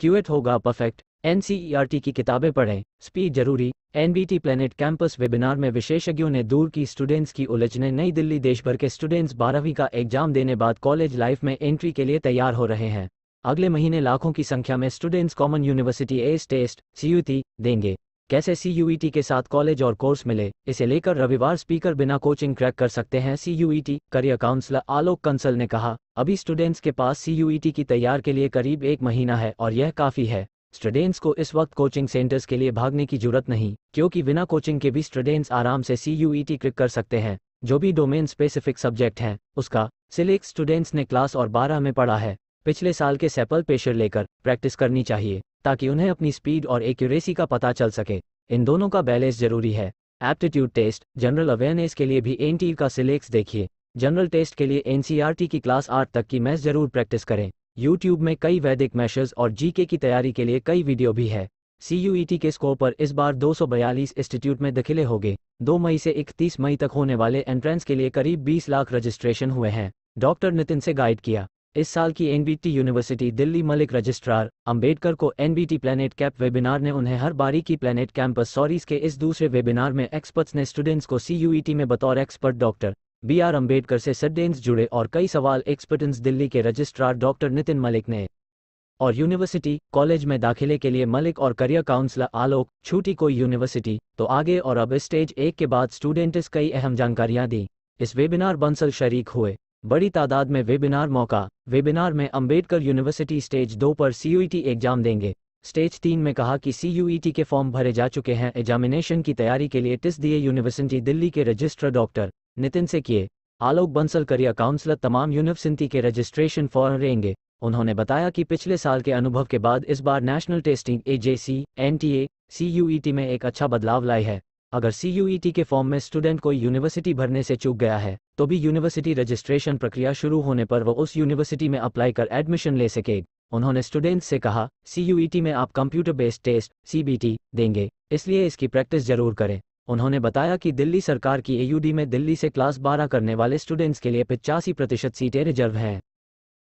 क्यूएट होगा perfect NCERT e की किताबें पढ़ें स्पीड जरूरी एनबीटी प्लेनेट कैंपस वेबिनार में विशेषज्ञों ने दूर की स्टूडेंट्स की उलझने नई दिल्ली देश भर के स्टूडेंट्स बारहवीं का एग्जाम देने बाद कॉलेज लाइफ में एंट्री के लिए तैयार हो रहे हैं अगले महीने लाखों की संख्या में students common university S test CUT देंगे कैसे सीयूईटी e के साथ कॉलेज और कोर्स मिले इसे लेकर रविवार स्पीकर बिना कोचिंग क्रैक कर सकते हैं CUET career counsellor Alok Kansal ने कहा अभी स्टूडेंट्स के पास सीयूईटी e की तैयार के लिए करीब एक महीना है और यह काफी है स्टूडेंट्स को इस वक्त कोचिंग सेंटर्स के लिए भागने की जरूरत नहीं क्योंकि बिना कोचिंग के भी स्टूडेंट्स आराम से सीयूईटी क्लिक e कर सकते हैं जो भी डोमेन स्पेसिफिक सब्जेक्ट है उसका सिलेक्ट स्टूडेंट्स ने क्लास और बारह में पढ़ा है पिछले साल के सैपल पेशर लेकर प्रैक्टिस करनी चाहिए ताकि उन्हें अपनी स्पीड और एक्यूरेसी का पता चल सके इन दोनों का बैलेंस जरूरी है एप्टीट्यूड टेस्ट जनरल अवेयरनेस के लिए भी एन का सिलेक्स देखिए जनरल टेस्ट के लिए एन की क्लास आठ तक की मैच जरूर प्रैक्टिस करें यूट्यूब में कई वैदिक मैशेज और जीके की तैयारी के लिए कई वीडियो भी है सी के स्कोर पर इस बार 242 इंस्टीट्यूट में हो होंगे 2 मई से 31 मई तक होने वाले एंट्रेंस के लिए करीब 20 लाख रजिस्ट्रेशन हुए हैं डॉक्टर नितिन से गाइड किया इस साल की NBT university Delhi Malik registrar Ambedkar को एनबीटी प्लेनेट कैप वेबिनार ने उन्हें हर बारी की प्लेनेट कैंपस सॉरीज के इस दूसरे वेबिनार में एक्सपर्ट्स ने स्टूडेंट्स को सीयूईटी e में बतौर expert doctor B R Ambedkar से सडेंस जुड़े और कई सवाल एक्सपर्टेंस दिल्ली के रजिस्ट्रार डॉक्टर नितिन मलिक ने और यूनिवर्सिटी कॉलेज में दाखिले के लिए मलिक और करियर काउंसलर आलोक छूटी कोई यूनिवर्सिटी तो आगे और अब स्टेज एक के बाद स्टूडेंट्स कई अहम जानकारियां दी इस वेबिनार बंसल शरीक हुए बड़ी तादाद में वेबिनार मौका वेबिनार में अंबेडकर यूनिवर्सिटी स्टेज दो पर सीयूईटी एग्जाम e देंगे स्टेज तीन में कहा कि सीयूईटी e के फॉर्म भरे जा चुके हैं एग्जामिनेशन की तैयारी के लिए टिस दिए यूनिवर्सिटी दिल्ली के रजिस्ट्रार डॉक्टर नितिन से किए आलोक बंसल करियर काउंसलर तमाम यूनिवर्सिटी के रजिस्ट्रेशन फॉर्म रहेंगे उन्होंने बताया कि पिछले साल के अनुभव के बाद इस बार नेशनल टेस्टिंग एजेसी एनटीए सीयूईटी में एक अच्छा बदलाव लाई है अगर सी e के फॉर्म में स्टूडेंट कोई यूनिवर्सिटी भरने से चूक गया है तो भी यूनिवर्सिटी रजिस्ट्रेशन प्रक्रिया शुरू होने पर वह उस यूनिवर्सिटी में अप्लाई कर एडमिशन ले सके उन्होंने स्टूडेंट्स से कहा सी e में आप कंप्यूटर बेस्ड टेस्ट सी देंगे इसलिए इसकी प्रैक्टिस जरूर करें उन्होंने बताया कि दिल्ली सरकार की एयूडी में दिल्ली से क्लास 12 करने वाले स्टूडेंट्स के लिए पिचासी प्रतिशत सीटें रिजर्व हैं